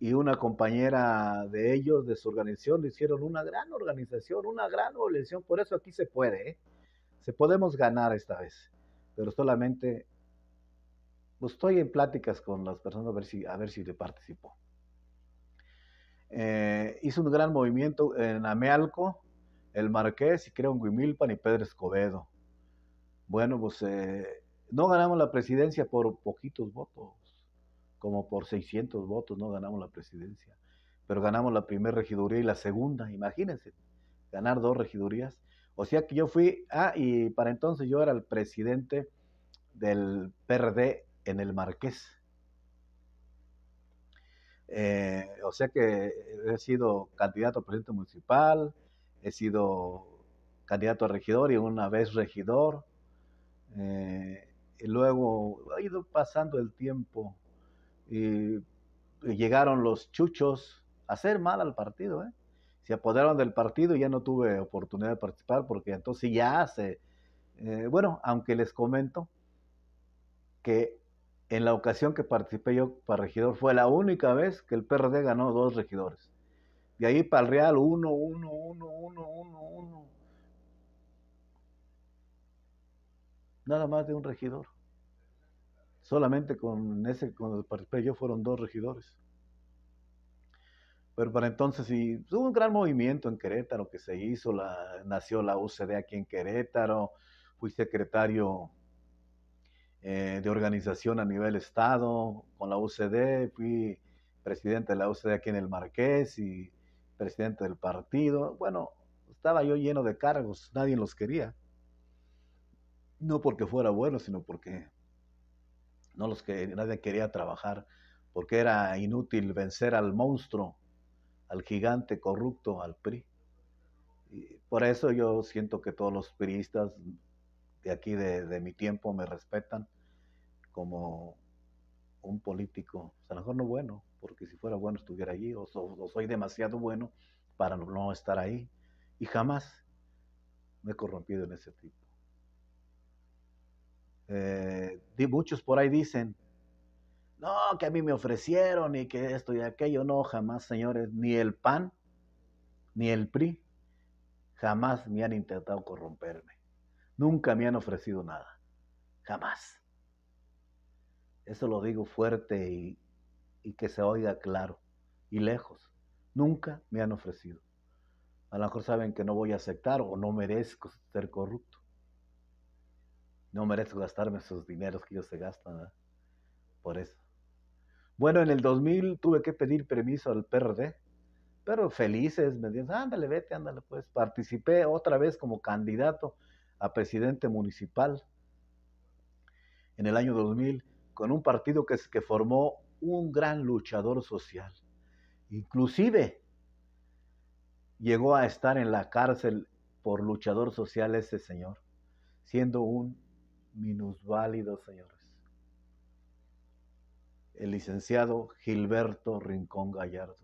y una compañera de ellos, de su organización, hicieron una gran organización, una gran organización. Por eso aquí se puede, ¿eh? se podemos ganar esta vez, pero solamente pues, estoy en pláticas con las personas a ver si, a ver si participo. Eh, hizo un gran movimiento en Amealco, el Marqués y creo en Guimilpan y Pedro Escobedo. Bueno, pues eh, no ganamos la presidencia por poquitos votos como por 600 votos, no ganamos la presidencia, pero ganamos la primera regiduría y la segunda, imagínense, ganar dos regidurías. O sea que yo fui, ah, y para entonces yo era el presidente del PRD en el Marqués. Eh, o sea que he sido candidato a presidente municipal, he sido candidato a regidor y una vez regidor. Eh, y luego ha ido pasando el tiempo y llegaron los chuchos a hacer mal al partido, ¿eh? Se apoderaron del partido y ya no tuve oportunidad de participar porque entonces ya se... Eh, bueno, aunque les comento que en la ocasión que participé yo para regidor fue la única vez que el PRD ganó dos regidores. De ahí para el Real, uno, uno, uno, uno, uno, uno. Nada más de un regidor solamente con ese, cuando participé yo, fueron dos regidores. Pero para entonces sí, pues, hubo un gran movimiento en Querétaro que se hizo, nació la UCD aquí en Querétaro, fui secretario eh, de organización a nivel Estado con la UCD, fui presidente de la UCD aquí en el Marqués y presidente del partido. Bueno, estaba yo lleno de cargos, nadie los quería. No porque fuera bueno, sino porque no los que nadie quería trabajar, porque era inútil vencer al monstruo, al gigante corrupto, al PRI. por eso yo siento que todos los PRIistas de aquí, de, mi tiempo, me respetan como un político, sea, pues, a lo mejor no bueno, porque si fuera bueno estuviera allí, o, o soy demasiado bueno para no estar ahí, y jamás me he corrompido en ese tipo. Eh, muchos por ahí dicen, no, que a mí me ofrecieron y que esto y aquello. No, jamás, señores, ni el PAN, ni el PRI, jamás me han intentado corromperme. Nunca me han ofrecido nada. Jamás. Eso lo digo fuerte y, y que se oiga claro y lejos. Nunca me han ofrecido. A lo mejor saben que no voy a aceptar o no merezco ser corrupto no merezco gastarme esos dineros que ellos se gastan. Por eso. Bueno, en el 2000 tuve que pedir permiso al PRD, pero felices, me dijeron, ándale, vete, ándale, pues. Participé otra vez como candidato a presidente municipal en el año 2000 con un partido que, que formó un gran luchador social. Inclusive llegó a estar en la cárcel por luchador social ese señor, siendo un ...minus minusválidos, señores. El licenciado Gilberto Rincón Gallardo.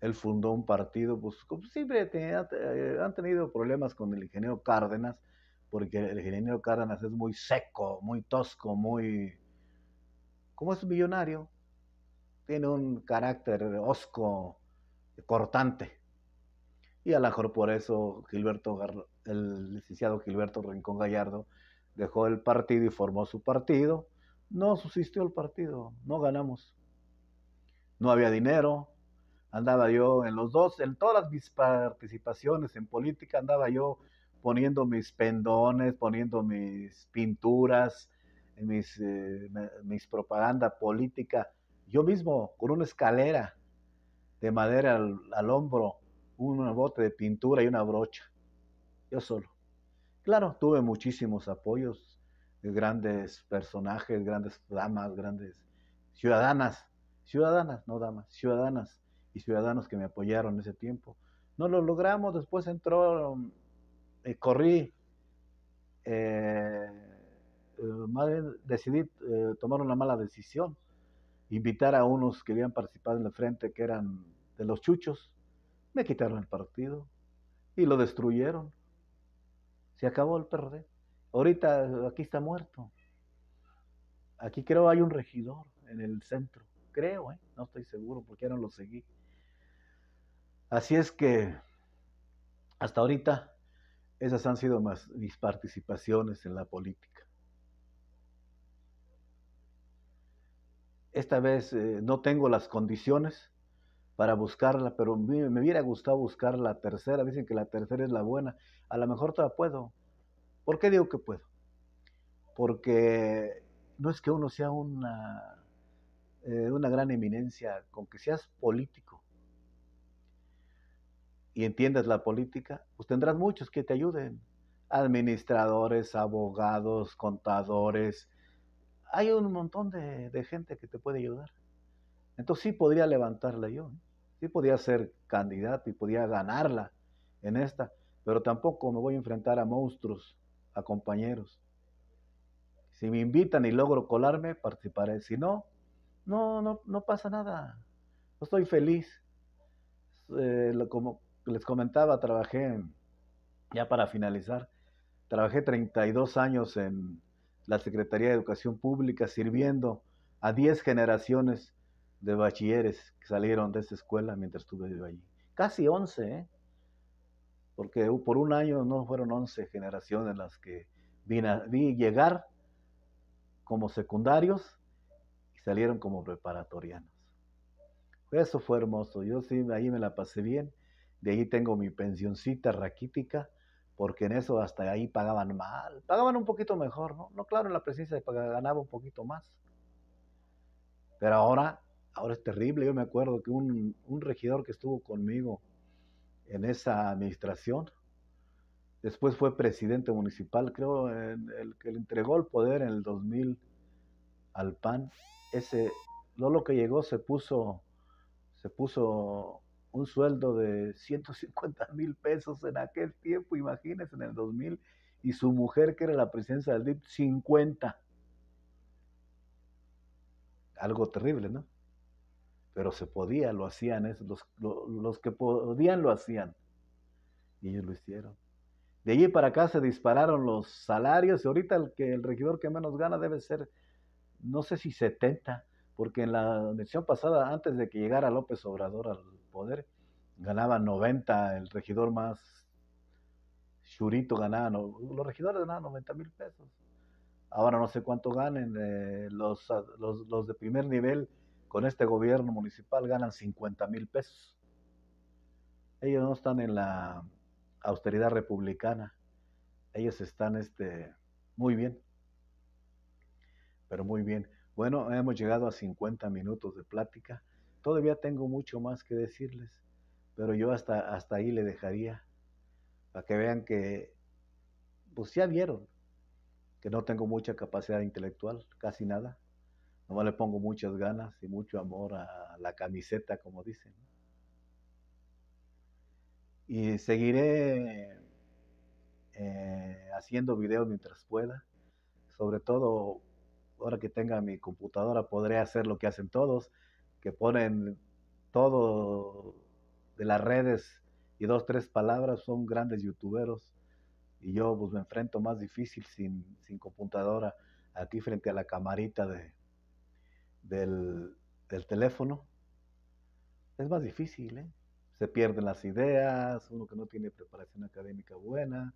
Él fundó un partido, pues siempre eh, han tenido problemas con el ingeniero Cárdenas, porque el ingeniero Cárdenas es muy seco, muy tosco, muy... Como es millonario, tiene un carácter osco, cortante. Y a lo mejor por eso Gilberto, el licenciado Gilberto Rincón Gallardo dejó el partido y formó su partido. No subsistió el partido, no ganamos. No había dinero, andaba yo en los dos, en todas mis participaciones en política, andaba yo poniendo mis pendones, poniendo mis pinturas, mis, eh, mis propaganda política, yo mismo con una escalera de madera al hombro, un bote de pintura y una brocha, yo solo. Claro, tuve muchísimos apoyos, eh, grandes personajes, grandes damas, grandes ciudadanas, ciudadanas, no damas, ciudadanas y ciudadanos que me apoyaron en ese tiempo. No lo logramos, después entró, mm, eh, corrí, eh, eh decidí tomar una mala decisión, invitar a unos que habían participado en el frente, que eran de los chuchos, me quitaron el partido y lo destruyeron. Se acabó el PRD. Ahorita aquí está muerto. Aquí creo hay un regidor en el centro. Creo, ¿eh? no estoy seguro porque ya no lo seguí. Así es que hasta ahorita esas han sido más mis participaciones en la política. Esta vez eh, no tengo las condiciones para buscarla, pero me, hubiera gustado buscar la tercera. Dicen que la tercera es la buena. A lo mejor todavía puedo. ¿Por qué digo que puedo? Porque no es que uno sea una, eh, una gran eminencia, con que seas político y entiendas la política, pues tendrás muchos que te ayuden. Administradores, abogados, contadores. Hay un montón de, gente que te puede ayudar. Entonces sí podría levantarla yo. ¿eh? sí podía ser candidato y podía ganarla en esta, pero tampoco me voy a enfrentar a monstruos, a compañeros. Si me invitan y logro colarme, participaré. Si no, no, no, no pasa nada. No estoy feliz. Eh, como les comentaba, trabajé, ya para finalizar, trabajé 32 años en la Secretaría de Educación Pública sirviendo a 10 generaciones de bachilleres que salieron de esa escuela mientras estuve yo allí. Casi 11, ¿eh? porque por un año no fueron 11 generaciones las que vine a, vi llegar como secundarios y salieron como preparatorianos. Eso fue hermoso. Yo sí, ahí me la pasé bien. De ahí tengo mi pensioncita raquítica, porque en eso hasta ahí pagaban mal. Pagaban un poquito mejor, ¿no? No, claro, en la presencia ganaba un poquito más. Pero ahora Ahora es terrible, yo me acuerdo que un, regidor que estuvo conmigo en esa administración, después fue presidente municipal, creo, el que le entregó el poder en el 2000 al PAN, ese lo que llegó se puso, se puso un sueldo de 150 mil pesos en aquel tiempo, imagínense, en el 2000, y su mujer, que era la presidencia del DIP, 50. Algo terrible, ¿no? pero se podía, lo hacían, los, que podían lo hacían. Y ellos lo hicieron. De allí para acá se dispararon los salarios. Y ahorita el, que, el regidor que menos gana debe ser, no sé si 70, porque en la elección pasada, antes de que llegara López Obrador al poder, ganaba 90, el regidor más churito ganaba, los regidores ganaban 90 mil pesos. Ahora no sé cuánto ganen, eh, los, los, los de primer nivel con este gobierno municipal ganan 50 mil pesos. Ellos no están en la austeridad republicana, ellos están este, muy bien, pero muy bien. Bueno, hemos llegado a 50 minutos de plática. Todavía tengo mucho más que decirles, pero yo hasta, hasta ahí le dejaría para que vean que, pues ya vieron, que no tengo mucha capacidad intelectual, casi nada Nomás le pongo muchas ganas y mucho amor a la camiseta, como dicen. Y seguiré eh, haciendo videos mientras pueda. Sobre todo, ahora que tenga mi computadora, podré hacer lo que hacen todos, que ponen todo de las redes y dos, tres palabras, son grandes youtuberos. Y yo pues me enfrento más difícil sin, sin computadora, aquí frente a la camarita de, del, teléfono, es más difícil, ¿eh? Se pierden las ideas, uno que no tiene preparación académica buena.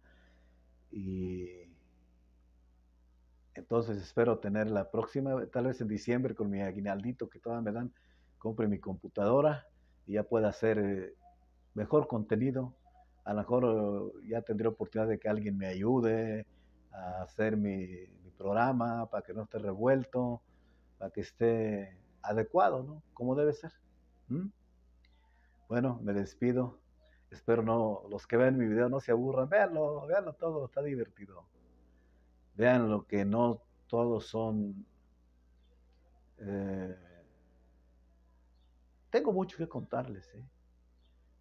Y entonces espero tener la próxima, tal vez en diciembre con mi aguinaldito que todavía me dan, compre mi computadora y ya pueda hacer eh, mejor contenido. A lo mejor eh, ya tendré oportunidad de que alguien me ayude a hacer mi, mi programa para que no esté revuelto para que esté adecuado, ¿no? Como debe ser. Bueno, me despido. Espero no, los que ven mi video no se aburran. Veanlo, veanlo todo, está divertido. Vean lo que no todos son. Eh, tengo mucho que contarles, ¿eh?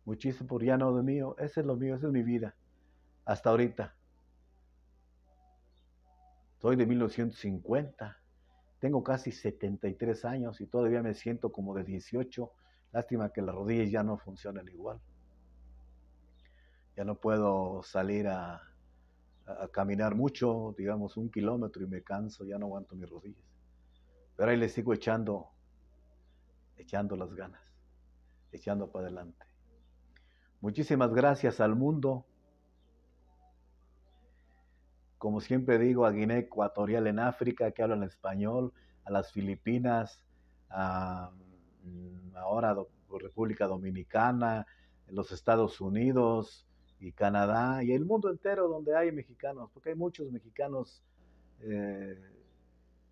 Muchísimo por ya no de mío. Ese es lo mío, esa es mi vida. Hasta ahorita. Soy de 1950. Tengo casi 73 años y todavía me siento como de 18. Lástima que las rodillas ya no funcionan igual. Ya no puedo salir a, caminar mucho, digamos un kilómetro y me canso, ya no aguanto mis rodillas. Pero ahí le sigo echando, echando las ganas, echando para adelante. Muchísimas gracias al mundo como siempre digo, a Guinea Ecuatorial en África, que hablan español, a las Filipinas, mm, ahora República Dominicana, los Estados Unidos y Canadá y el mundo entero donde hay mexicanos, porque hay muchos mexicanos eh,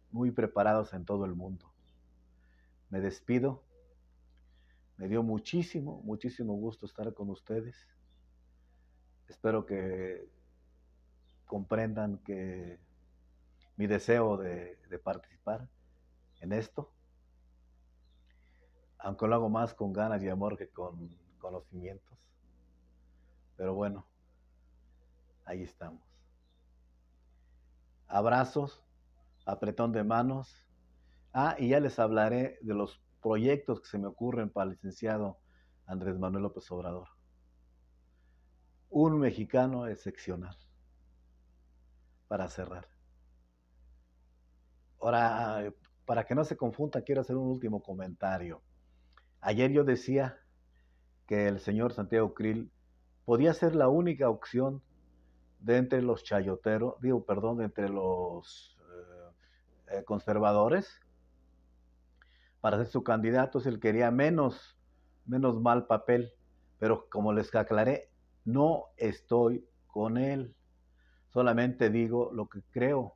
muy preparados en todo el mundo. Me despido. Me dio muchísimo, muchísimo gusto estar con ustedes. Espero que comprendan que mi deseo de, participar en esto, aunque lo hago más con ganas y amor que con conocimientos. Pero bueno, ahí estamos. Abrazos, apretón de manos. Ah, y ya les hablaré de los proyectos que se me ocurren para el licenciado Andrés Manuel López Obrador. Un mexicano excepcional para cerrar. Ahora, eh, para que no se confunda quiero hacer un último comentario. Ayer yo decía que el señor Santiago Krill podía ser la única opción de entre los chayoteros, digo, perdón, de entre los eh, eh, conservadores para ser su candidato, si él quería menos, menos mal papel, pero como les aclaré, no estoy con él solamente digo lo que creo.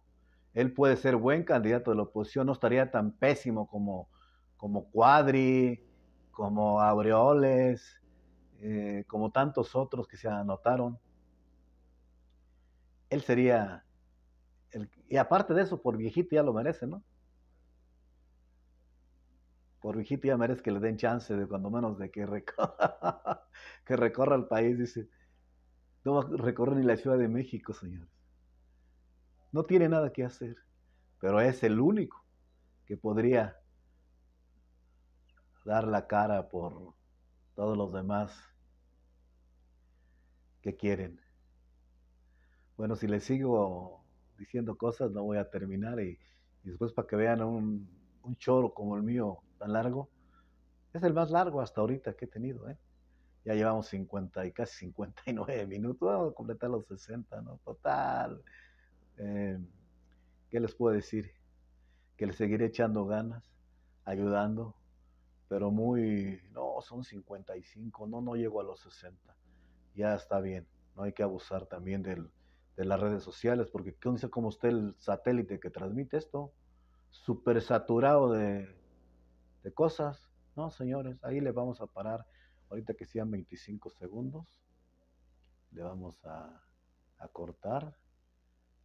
Él puede ser buen candidato de la oposición, no estaría tan pésimo como, como Cuadri, como Aureoles, eh, como tantos otros que se anotaron. Él sería, y aparte de eso, por viejito ya lo merece, ¿no? por viejito ya merece que le den chance de cuando menos de que recorra, que recorra el país, dice. No va a recorrer ni la Ciudad de México, señores. No tiene nada que hacer, pero es el único que podría dar la cara por todos los demás que quieren. Bueno, si les sigo diciendo cosas, no voy a terminar y, y después para que vean un, un choro como el mío tan largo, es el más largo hasta ahorita que he tenido, ¿eh? Ya llevamos 50 y casi 59 minutos, vamos a completar los 60, ¿no? Total. Eh, ¿Qué les puedo decir? Que les seguiré echando ganas, ayudando, pero muy, no, son 55, no, no llego a los 60. Ya está bien, no hay que abusar también del, de las redes sociales, porque ¿qué onda cómo está el satélite que transmite esto, súper saturado de, de cosas. No, señores, ahí le vamos a parar ahorita que sean 25 segundos, le vamos a, cortar.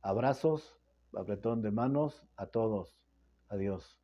Abrazos, apretón de manos a todos. Adiós.